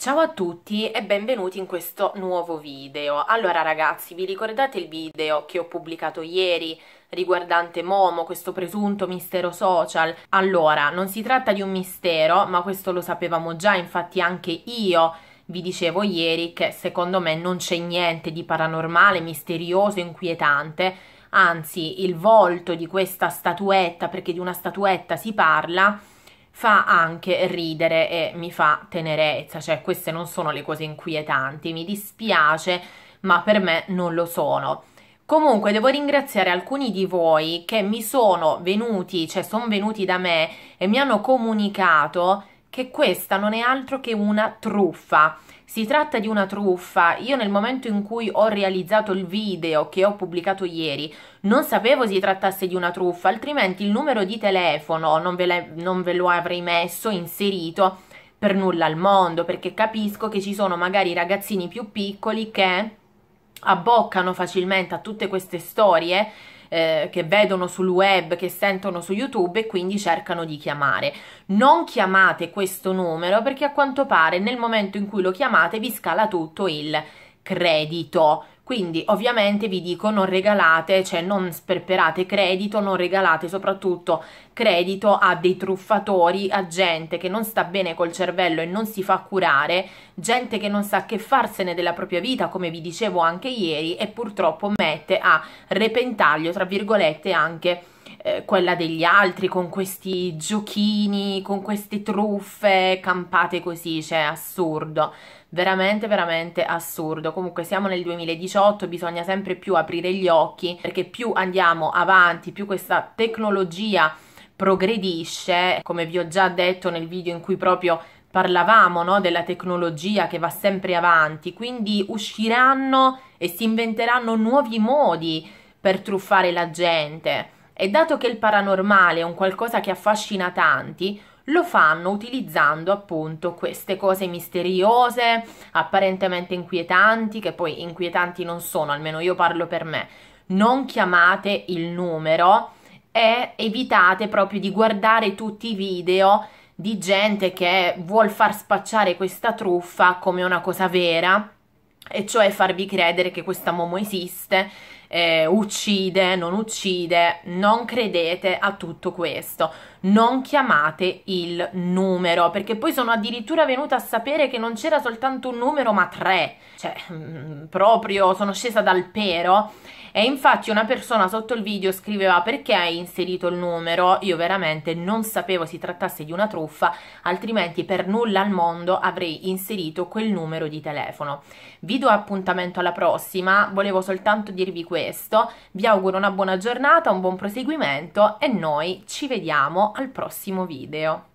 Ciao a tutti e benvenuti in questo nuovo video. Allora ragazzi, vi ricordate il video che ho pubblicato ieri riguardante Momo, questo presunto mistero social? Allora, non si tratta di un mistero, ma questo lo sapevamo già, infatti anche io vi dicevo ieri che secondo me non c'è niente di paranormale, misterioso, inquietante, anzi il volto di questa statuetta, perché di una statuetta si parla, fa anche ridere e mi fa tenerezza, cioè queste non sono le cose inquietanti, mi dispiace, ma per me non lo sono. Comunque devo ringraziare alcuni di voi che mi sono venuti, cioè sono venuti da me e mi hanno comunicato che questa non è altro che una truffa. Si tratta di una truffa. Io nel momento in cui ho realizzato il video che ho pubblicato ieri non sapevo si trattasse di una truffa, altrimenti il numero di telefono non ve, le, non ve lo avrei messo, inserito per nulla al mondo, perché capisco che ci sono magari ragazzini più piccoli che abboccano facilmente a tutte queste storie eh, che vedono sul web, che sentono su YouTube e quindi cercano di chiamare. Non chiamate questo numero perché a quanto pare nel momento in cui lo chiamate vi scala tutto il credito. Quindi ovviamente vi dico non regalate, cioè non sperperate credito, non regalate soprattutto credito a dei truffatori, a gente che non sta bene col cervello e non si fa curare, gente che non sa che farsene della propria vita, come vi dicevo anche ieri, e purtroppo mette a repentaglio, tra virgolette, anche eh, quella degli altri, con questi giochini, con queste truffe campate così, cioè assurdo veramente veramente assurdo comunque siamo nel 2018 bisogna sempre più aprire gli occhi perché più andiamo avanti più questa tecnologia progredisce come vi ho già detto nel video in cui proprio parlavamo no, della tecnologia che va sempre avanti quindi usciranno e si inventeranno nuovi modi per truffare la gente e dato che il paranormale è un qualcosa che affascina tanti, lo fanno utilizzando appunto queste cose misteriose, apparentemente inquietanti, che poi inquietanti non sono, almeno io parlo per me. Non chiamate il numero e evitate proprio di guardare tutti i video di gente che vuol far spacciare questa truffa come una cosa vera, e cioè farvi credere che questa momo esiste eh, uccide, non uccide, non credete a tutto questo, non chiamate il numero, perché poi sono addirittura venuta a sapere che non c'era soltanto un numero ma tre, cioè mh, mm, proprio sono scesa dal pero e infatti una persona sotto il video scriveva perché hai inserito il numero? Io veramente non sapevo si trattasse di una truffa, altrimenti per nulla al mondo avrei inserito quel numero di telefono. Vi do appuntamento alla prossima, volevo soltanto dirvi questo, vi auguro una buona giornata, un buon proseguimento e noi ci vediamo al prossimo video.